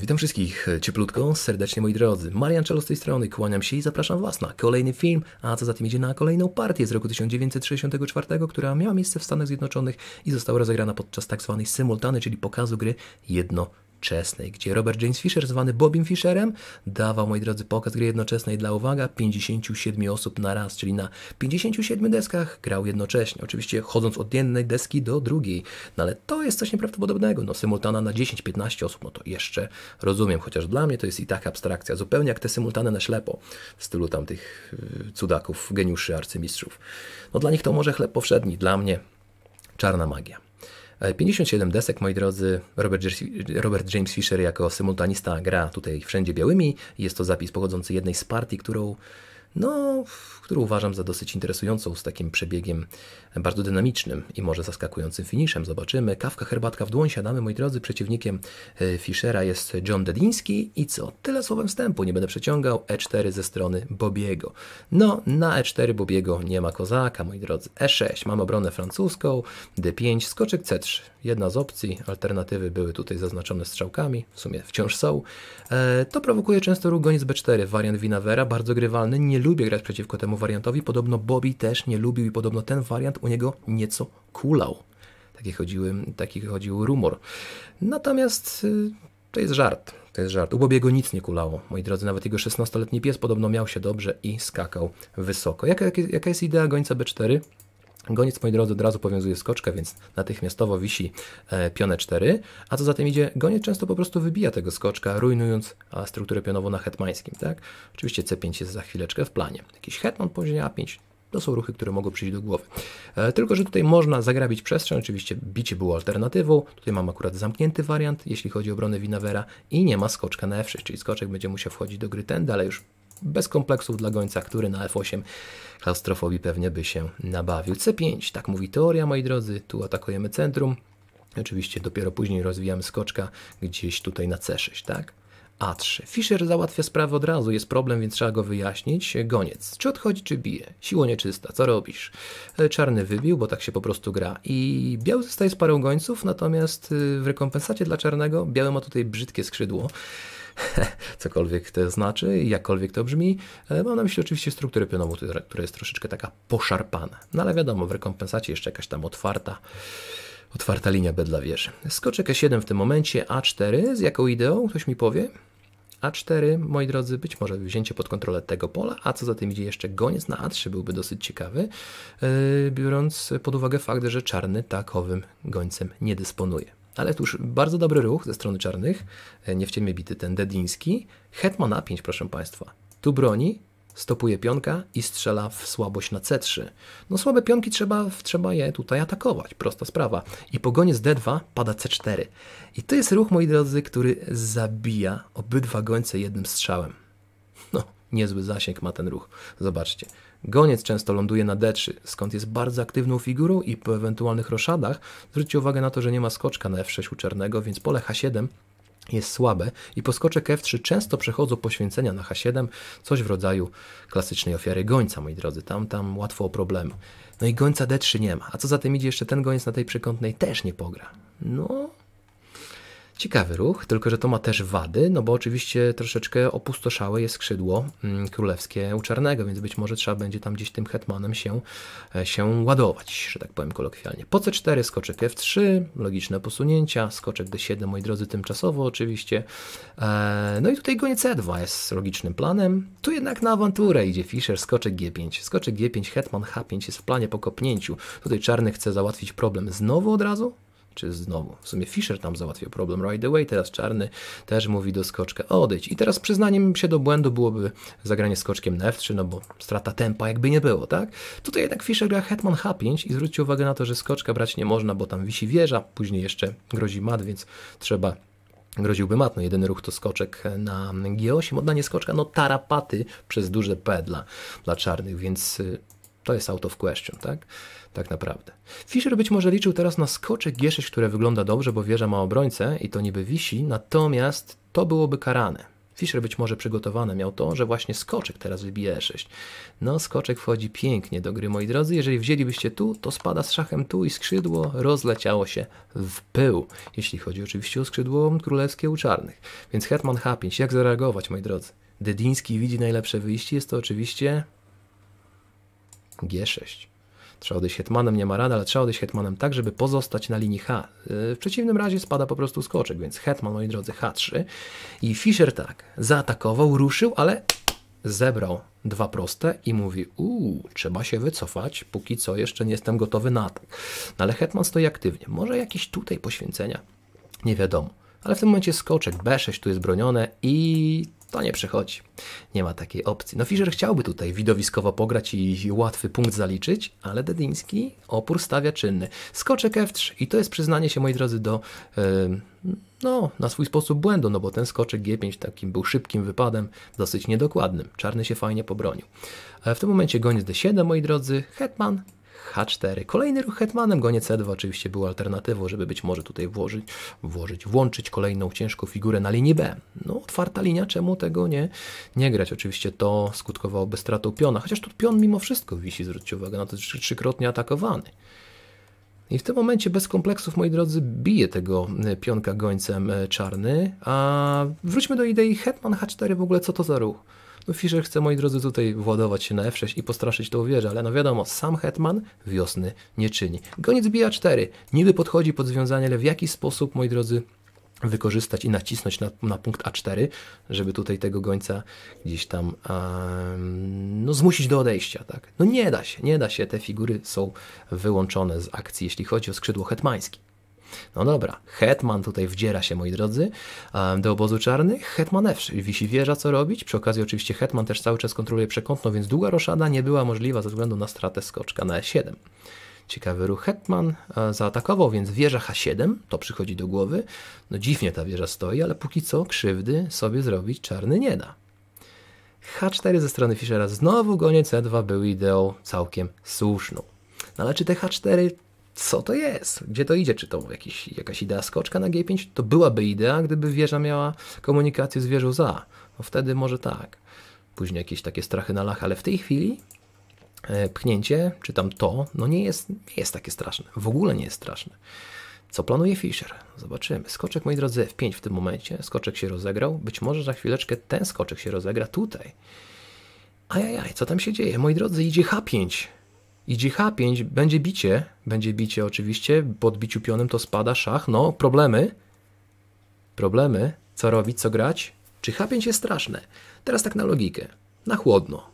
Witam wszystkich e, cieplutko, serdecznie moi drodzy. Marian Czelo z tej strony, kłaniam się i zapraszam Was na kolejny film, a co za tym idzie na kolejną partię z roku 1964, która miała miejsce w Stanach Zjednoczonych i została rozegrana podczas tak zwanej symultany, czyli pokazu gry jedno jednoczesnej, gdzie Robert James Fisher, zwany Bobim Fisherem, dawał, moi drodzy, pokaz gry jednoczesnej dla, uwaga, 57 osób na raz, czyli na 57 deskach grał jednocześnie, oczywiście chodząc od jednej deski do drugiej, no ale to jest coś nieprawdopodobnego, no symultana na 10-15 osób, no to jeszcze rozumiem, chociaż dla mnie to jest i tak abstrakcja, zupełnie jak te symultane na ślepo, w stylu tam tych y, cudaków, geniuszy, arcymistrzów. No dla nich to może chleb powszedni, dla mnie czarna magia. 57 e, desek, moi drodzy, Robert, Robert, James Fisher jako symultanista gra tutaj wszędzie białymi. Jest to zapis pochodzący jednej z partii, którą no, którą uważam za dosyć interesującą, z takim przebiegiem bardzo dynamicznym i może zaskakującym finiszem. Zobaczymy. Kawka, herbatka w dłoń, siadamy, moi drodzy. Przeciwnikiem e, Fischera jest John Dediński i co? Tyle słowem wstępu, nie będę przeciągał. E4 ze strony Bobiego. No, na E4 Bobiego nie ma kozaka, moi drodzy. E6, mam obronę francuską, D5, skoczek C3. Jedna z opcji, alternatywy były tutaj zaznaczone strzałkami, w sumie wciąż są. E, to prowokuje często ruch goniec B4, wariant Winawera, bardzo grywalny, nie nie lubię grać przeciwko temu wariantowi, podobno Bobby też nie lubił i podobno ten wariant u niego nieco kulał. Taki, chodziły, taki chodził rumor. Natomiast y, to jest żart. To jest żart. U Bobiego nic nie kulało. Moi drodzy, nawet jego 16-letni pies podobno miał się dobrze i skakał wysoko. Jaka, jaka jest idea gońca B4? Goniec, moi drodzy, od razu powiązuje skoczkę, więc natychmiastowo wisi e, pionę 4, a co za tym idzie, goniec często po prostu wybija tego skoczka, rujnując strukturę pionową na hetmańskim, tak? Oczywiście C5 jest za chwileczkę w planie. Jakiś hetman, później A5, to są ruchy, które mogą przyjść do głowy. E, tylko, że tutaj można zagrabić przestrzeń, oczywiście bicie było alternatywą, tutaj mam akurat zamknięty wariant, jeśli chodzi o obronę Winawera i nie ma skoczka na F6, czyli skoczek będzie musiał wchodzić do gry tędy, ale już bez kompleksów dla gońca, który na F8 klaustrofobii pewnie by się nabawił. C5, tak mówi teoria, moi drodzy, tu atakujemy centrum, oczywiście dopiero później rozwijamy skoczka gdzieś tutaj na C6, tak? A3. Fischer załatwia sprawę od razu, jest problem, więc trzeba go wyjaśnić. Goniec. Czy odchodzi, czy bije? Siło nieczysta, co robisz? E, czarny wybił, bo tak się po prostu gra. I biały zostaje z parą gońców, natomiast y, w rekompensacie dla czarnego biały ma tutaj brzydkie skrzydło. cokolwiek to znaczy, jakkolwiek to brzmi. E, mam na myśli oczywiście strukturę pionomu, która jest troszeczkę taka poszarpana. No ale wiadomo, w rekompensacie jeszcze jakaś tam otwarta otwarta linia B dla wieży. Skoczek E7 w tym momencie, A4 z jaką ideą? Ktoś mi powie? A4, moi drodzy, być może wzięcie pod kontrolę tego pola, a co za tym idzie jeszcze goniec na A3 byłby dosyć ciekawy, e, biorąc pod uwagę fakt, że czarny takowym gońcem nie dysponuje. Ale tuż bardzo dobry ruch ze strony czarnych, e, nie w ciemie bity ten Dediński. Hetman ma napięć, proszę Państwa. Tu broni, stopuje pionka i strzela w słabość na C3. No słabe pionki trzeba, trzeba je tutaj atakować, prosta sprawa. I po gonie z D2 pada C4. I to jest ruch, moi drodzy, który zabija obydwa gońce jednym strzałem. Niezły zasięg ma ten ruch. Zobaczcie. Goniec często ląduje na D3, skąd jest bardzo aktywną figurą i po ewentualnych roszadach zwróćcie uwagę na to, że nie ma skoczka na F6 u czarnego, więc pole H7 jest słabe i po skoczek F3 często przechodzą poświęcenia na H7, coś w rodzaju klasycznej ofiary gońca, moi drodzy, tam, tam łatwo o problemy. No i gońca D3 nie ma, a co za tym idzie, jeszcze ten goniec na tej przekątnej też nie pogra. No, Ciekawy ruch, tylko że to ma też wady, no bo oczywiście troszeczkę opustoszałe jest skrzydło mm, królewskie u Czarnego, więc być może trzeba będzie tam gdzieś tym hetmanem się, e, się ładować, że tak powiem kolokwialnie. Po C4 skoczek F3, logiczne posunięcia, skoczek D7, moi drodzy, tymczasowo oczywiście. E, no i tutaj gonie C2 e jest logicznym planem. Tu jednak na awanturę idzie Fischer, skoczek G5. Skoczek G5, hetman H5 jest w planie po kopnięciu. Tutaj Czarny chce załatwić problem znowu od razu, czy znowu. W sumie Fisher tam załatwił problem right away, teraz czarny też mówi do skoczka odejdź. I teraz przyznaniem się do błędu byłoby zagranie skoczkiem na F3, no bo strata tempa jakby nie było, tak? Tutaj jednak Fisher gra hetman H5 i zwrócił uwagę na to, że skoczka brać nie można, bo tam wisi wieża, później jeszcze grozi mat, więc trzeba groziłby mat. No, jedyny ruch to skoczek na G8, oddanie skoczka, no tarapaty przez duże P dla, dla czarnych, więc y, to jest out of question, tak? Tak naprawdę. Fischer być może liczył teraz na skoczek G6, które wygląda dobrze, bo wieża ma obrońcę i to niby wisi, natomiast to byłoby karane. Fischer być może przygotowany miał to, że właśnie skoczek teraz wybije E6. No, skoczek wchodzi pięknie do gry, moi drodzy. Jeżeli wzięlibyście tu, to spada z szachem tu i skrzydło rozleciało się w pył. Jeśli chodzi oczywiście o skrzydło królewskie u czarnych. Więc hetman H5, jak zareagować, moi drodzy? Dediński widzi najlepsze wyjście, jest to oczywiście G6. Trzeba odejść hetmanem, nie ma rady, ale trzeba odejść hetmanem tak, żeby pozostać na linii H. E, w przeciwnym razie spada po prostu skoczek, więc hetman, moi drodzy, H3. I Fischer tak, zaatakował, ruszył, ale zebrał dwa proste i mówi uuu, trzeba się wycofać, póki co jeszcze nie jestem gotowy na atak. No ale hetman stoi aktywnie. Może jakieś tutaj poświęcenia? Nie wiadomo. Ale w tym momencie skoczek B6 tu jest bronione i to nie przychodzi. Nie ma takiej opcji. No Fischer chciałby tutaj widowiskowo pograć i łatwy punkt zaliczyć, ale Dediński opór stawia czynny. Skoczek F3 i to jest przyznanie się, moi drodzy, do yy, no, na swój sposób błędu, no bo ten skoczek G5 takim był szybkim wypadem, dosyć niedokładnym. Czarny się fajnie pobronił. E, w tym momencie goniec D7, moi drodzy, hetman H4. Kolejny ruch hetmanem, gonie C2 oczywiście był alternatywą, żeby być może tutaj włożyć, włożyć, włączyć kolejną ciężką figurę na linii B. No otwarta linia, czemu tego nie, nie grać? Oczywiście to skutkowałoby stratą piona, chociaż tu pion mimo wszystko wisi, zwróćcie uwagę na to, trzy, trzykrotnie atakowany. I w tym momencie bez kompleksów, moi drodzy, bije tego e, pionka gońcem e, czarny. A wróćmy do idei Hetman H4, w ogóle co to za ruch? Fischer chce, moi drodzy, tutaj władować się na F6 i postraszyć tą wieżę, ale no wiadomo, sam Hetman wiosny nie czyni. Goniec bija 4 niby podchodzi pod związanie, ale w jaki sposób, moi drodzy, wykorzystać i nacisnąć na, na, punkt A4, żeby tutaj tego gońca gdzieś tam um, no, zmusić do odejścia. Tak? No nie da się, nie da się, te figury są wyłączone z akcji, jeśli chodzi o skrzydło hetmańskie. No dobra, Hetman tutaj wdziera się, moi drodzy, do obozu czarnych. Hetman F, wisi wieża, co robić. Przy okazji oczywiście Hetman też cały czas kontroluje przekątną, więc długa roszada nie była możliwa ze względu na stratę skoczka na E7. Ciekawy ruch Hetman e, zaatakował, więc wieża H7, to przychodzi do głowy. No dziwnie ta wieża stoi, ale póki co krzywdy sobie zrobić czarny nie da. H4 ze strony Fischera znowu gonie C2 był ideą całkiem słuszną. No ale czy te H4 co to jest, gdzie to idzie, czy to jakiś, jakaś idea skoczka na G5, to byłaby idea, gdyby wieża miała komunikację z wieżą za. No wtedy może tak. Później jakieś takie strachy na lach, ale w tej chwili e, pchnięcie, czy tam to, no nie jest, nie jest takie straszne. W ogóle nie jest straszne. Co planuje Fischer? Zobaczymy. Skoczek, moi drodzy, F5 w tym momencie. Skoczek się rozegrał. Być może za chwileczkę ten skoczek się rozegra tutaj. Ajajaj, co tam się dzieje? Moi drodzy, idzie H5 i H5 będzie bicie, będzie bicie oczywiście, po odbiciu pionem to spada szach, no problemy, problemy, co robić, co grać, czy H5 jest straszne? Teraz tak na logikę, na chłodno.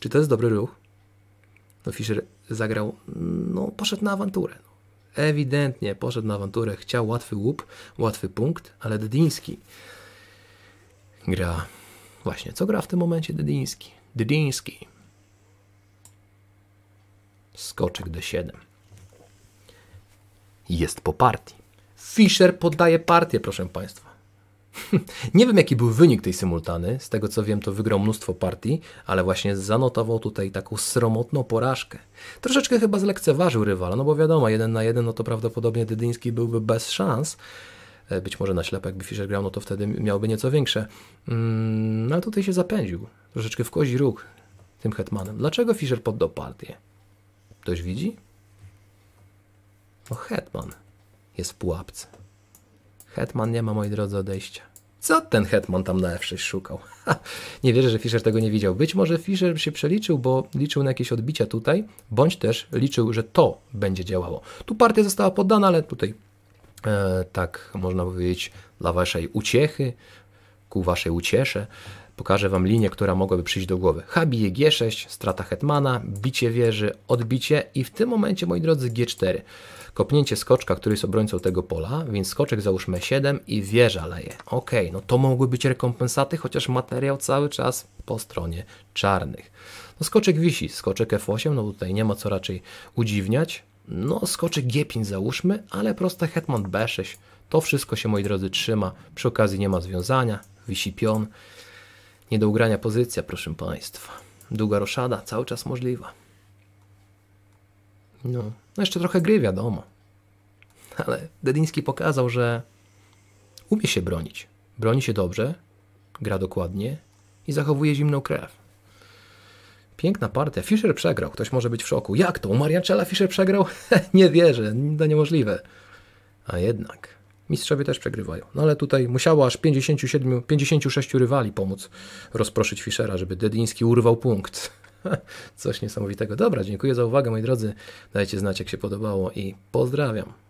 Czy to jest dobry ruch? No Fischer zagrał, no poszedł na awanturę. No. Ewidentnie poszedł na awanturę, chciał łatwy łup, łatwy punkt, ale Dydiński gra, właśnie co gra w tym momencie Dydiński? Dydiński Skoczek D7. Jest po partii. Fischer poddaje partię, proszę Państwa. Nie wiem, jaki był wynik tej symultany. Z tego co wiem, to wygrał mnóstwo partii, ale właśnie zanotował tutaj taką sromotną porażkę. Troszeczkę chyba zlekceważył rywala, no bo wiadomo, jeden na jeden, no to prawdopodobnie Dydyński byłby bez szans. E, być może na ślepo, jakby Fischer grał, no to wtedy miałby nieco większe. Mm, ale tutaj się zapędził. Troszeczkę w kozi róg tym hetmanem. Dlaczego Fischer poddał partię? Ktoś widzi? O Hetman jest w pułapce. Hetman nie ma, moi drodzy, odejścia. Co ten Hetman tam na F6 szukał? Ha, nie wierzę, że Fischer tego nie widział. Być może Fischer się przeliczył, bo liczył na jakieś odbicia tutaj, bądź też liczył, że to będzie działało. Tu partia została poddana, ale tutaj e, tak można powiedzieć dla waszej uciechy, ku waszej uciesze. Pokażę Wam linię, która mogłaby przyjść do głowy. Habije G6, strata hetmana, bicie wieży, odbicie i w tym momencie, moi drodzy, G4. Kopnięcie skoczka, który jest obrońcą tego pola, więc skoczek załóżmy 7 i wieża leje. Ok, no to mogły być rekompensaty, chociaż materiał cały czas po stronie czarnych. No skoczek wisi, skoczek F8, no tutaj nie ma co raczej udziwniać. No skoczek G5 załóżmy, ale proste hetman B6. To wszystko się, moi drodzy, trzyma. Przy okazji nie ma związania, wisi pion. Nie do ugrania pozycja, proszę Państwa. Długa roszada, cały czas możliwa. No, no jeszcze trochę gry, wiadomo. Ale Dediński pokazał, że umie się bronić. Broni się dobrze, gra dokładnie i zachowuje zimną krew. Piękna partia. Fischer przegrał. Ktoś może być w szoku. Jak to? U Marianczela Fischer przegrał? nie wierzę. To niemożliwe. A jednak mistrzowie też przegrywają. No ale tutaj musiało aż 57, 56 rywali pomóc rozproszyć Fischera, żeby Dediński urwał punkt. Coś niesamowitego. Dobra, dziękuję za uwagę moi drodzy. Dajcie znać jak się podobało i pozdrawiam.